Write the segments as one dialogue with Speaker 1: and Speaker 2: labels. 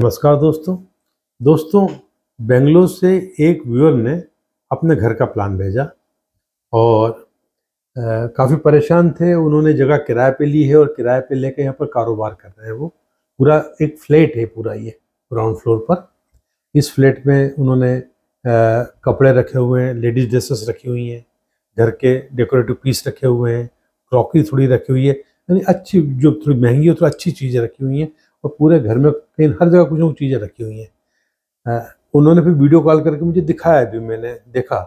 Speaker 1: नमस्कार दोस्तों दोस्तों बेंगलोर से एक व्यूअर ने अपने घर का प्लान भेजा और काफ़ी परेशान थे उन्होंने जगह किराए पे ली है और किराए पे लेके यहाँ पर कारोबार कर रहे हैं वो पूरा एक फ्लैट है पूरा ये ग्राउंड फ्लोर पर इस फ्लैट में उन्होंने आ, कपड़े रखे हुए हैं लेडीज ड्रेसेस रखी हुई हैं घर के डेकोरेटिव पीस रखे हुए हैं क्रॉकरी थोड़ी रखी हुई है यानी अच्छी जो थोड़ी महंगी हो थोड़ी अच्छी चीज़ें रखी हुई हैं और पूरे घर में कहीं हर जगह कुछ ना कुछ चीज़ें रखी हुई हैं उन्होंने फिर वीडियो कॉल करके मुझे दिखाया भी मैंने देखा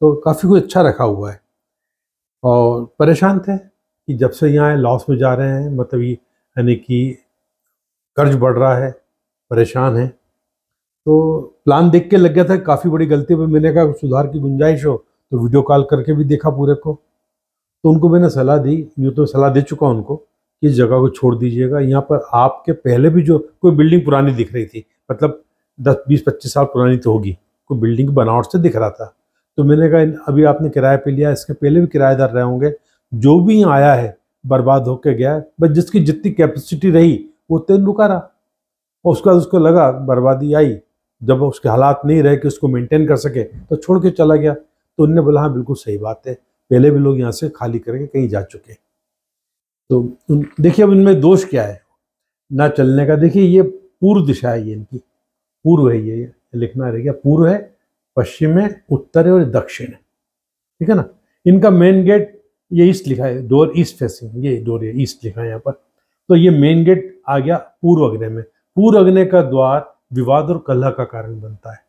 Speaker 1: तो काफ़ी कुछ अच्छा रखा हुआ है और परेशान थे कि जब से यहाँ लॉस में जा रहे हैं मतलब ये यानी कि कर्ज बढ़ रहा है परेशान है तो प्लान देख के लग गया था काफ़ी बड़ी गलती पर मैंने कहा सुधार की गुंजाइश हो तो वीडियो कॉल करके भी देखा पूरे को तो उनको मैंने सलाह दी यूँ तो सलाह दे चुका उनको इस जगह को छोड़ दीजिएगा यहाँ पर आपके पहले भी जो कोई बिल्डिंग पुरानी दिख रही थी मतलब दस बीस पच्चीस साल पुरानी तो होगी कोई बिल्डिंग बनावट से दिख रहा था तो मैंने कहा अभी आपने किराए पे लिया इसके पहले भी किराएदार रहे होंगे जो भी यहाँ आया है बर्बाद होकर गया है बस जिसकी जितनी कैपेसिटी रही वो तेल रुका रहा और उसके बाद उसको लगा बर्बादी आई जब उसके हालात नहीं रहे कि उसको मेंटेन कर सके तो छोड़ के चला गया तो उनने बोला हाँ बिल्कुल सही बात है पहले भी लोग यहाँ से खाली करके कहीं जा चुके हैं तो देखिए अब इनमें दोष क्या है ना चलने का देखिए ये पूर्व दिशा है ये इनकी पूर्व है ये लिखना रह गया पूर्व है पश्चिम है उत्तर है और दक्षिण है ठीक है ना इनका मेन गेट ये ईस्ट लिखा है डोर ईस्ट फेसिंग ये डोर है ईस्ट लिखा है यहाँ पर तो ये मेन गेट आ गया पूर्व अग्नि में पूर्व अग्नि का द्वार विवाद और कलह का कारण बनता है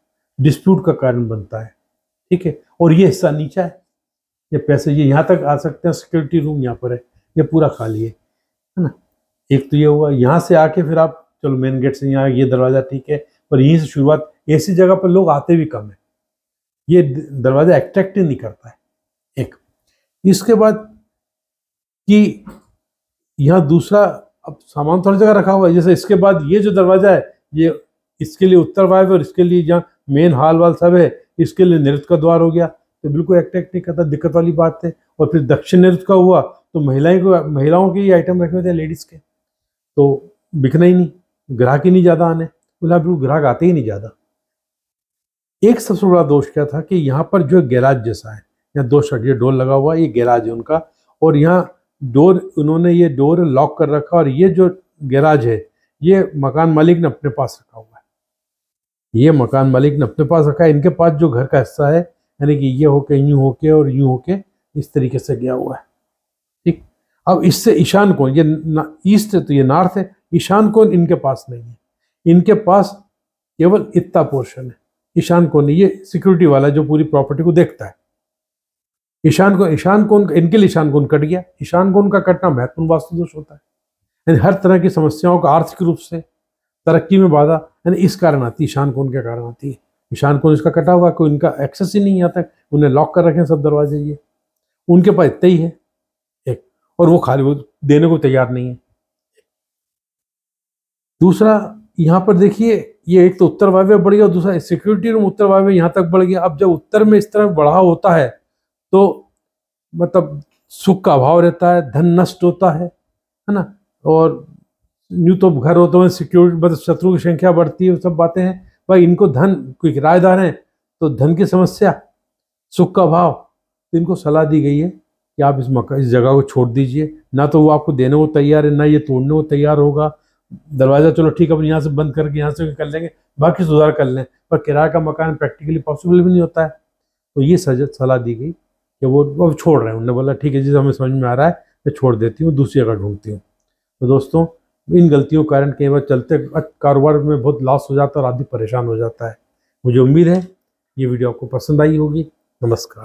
Speaker 1: डिस्प्यूट का कारण बनता है ठीक है और ये हिस्सा नीचा है ये पैसे ये यहाँ तक आ सकते हैं सिक्योरिटी रूम यहाँ पर है ये पूरा खा लिए है ना एक तो ये हुआ यहाँ से आके फिर आप चलो मेन गेट से यहाँ ये दरवाज़ा ठीक है पर यहीं से शुरुआत ऐसी जगह पर लोग आते भी कम है ये दरवाज़ा एक्ट्रैक्ट ही नहीं करता है एक इसके बाद कि यहाँ दूसरा अब सामान थोड़ी तो जगह रखा हुआ है जैसे इसके बाद ये जो दरवाज़ा है ये इसके लिए उत्तर वायव्य और इसके लिए जहाँ मेन हाल वाल सब है इसके लिए नृत्य का द्वार हो गया तो बिल्कुल एक्ट नहीं करता दिक्कत वाली बात है और फिर दक्षिण नृत्य का हुआ तो महिलाएं को महिलाओं के ही आइटम रखे हुए थे लेडीज़ के तो बिकना ही नहीं ग्राहक ही नहीं ज़्यादा आने बोला बिल्कुल ग्राहक आते ही नहीं ज़्यादा एक सबसे बड़ा दोष क्या था कि यहाँ पर जो गैराज जैसा है यहाँ दो शर्ट ये डोर लगा हुआ ये गैराज है उनका और यहाँ डोर उन्होंने ये डोर लॉक कर रखा और ये जो गैराज है ये मकान मालिक ने अपने पास रखा हुआ है ये मकान मालिक ने अपने पास रखा है इनके पास जो घर का हिस्सा है यानी कि ये होके यूँ होके और यूँ होके इस तरीके से गया हुआ है ठीक अब इससे ईशान कौन ये ईस्ट है तो ये नॉर्थ है ईशान कौन इनके पास नहीं है इनके पास केवल इतना पोर्शन है ईशान कौन ये सिक्योरिटी वाला जो पूरी प्रॉपर्टी को देखता है ईशान कौन ईशान कौन इनके लिए ईशान कौन कट गया ईशान कौन का कटना महत्वपूर्ण वास्तु दोष होता है यानी हर तरह की समस्याओं का आर्थिक रूप से तरक्की में बाधा यानी इस कारण आती है ईशान कौन के कारण आती है निशान को इसका कटा हुआ कोई इनका एक्सेस ही नहीं आता उन्हें लॉक कर रखे सब दरवाजे ये उनके पास इतना ही है एक और वो खाली वो देने को तैयार नहीं है दूसरा यहाँ पर देखिए ये एक तो उत्तर वायव्य बढ़ गया और दूसरा सिक्योरिटी रूम उत्तर वायव्य यहाँ तक बढ़ गया अब जब उत्तर में इस तरह बढ़ाव होता है तो मतलब सुख का अभाव रहता है धन नष्ट होता है है ना और न्यू तो घर होते हैं सिक्योरिटी मतलब शत्रु की संख्या बढ़ती है सब बातें हैं भाई इनको धन कोई किराएदार हैं तो धन की समस्या सुख का भाव तो इनको सलाह दी गई है कि आप इस मकान इस जगह को छोड़ दीजिए ना तो वो आपको देने को तैयार है ना ये तोड़ने को तैयार होगा दरवाज़ा चलो ठीक है अपन यहाँ से बंद करके यहाँ से कर लेंगे बाकी सुधार कर लें पर किराए का मकान प्रैक्टिकली पॉसिबल भी नहीं होता है तो ये सज सलाह दी गई कि वो अब छोड़ रहे हैं उन्होंने बोला ठीक है जिस हमें समझ में आ रहा है मैं छोड़ देती हूँ दूसरी जगह ढूंढती हूँ तो दोस्तों इन गलतियों के कारण कई बार चलते कारोबार में बहुत लॉस हो जाता है और आदमी परेशान हो जाता है मुझे उम्मीद है ये वीडियो आपको पसंद आई होगी नमस्कार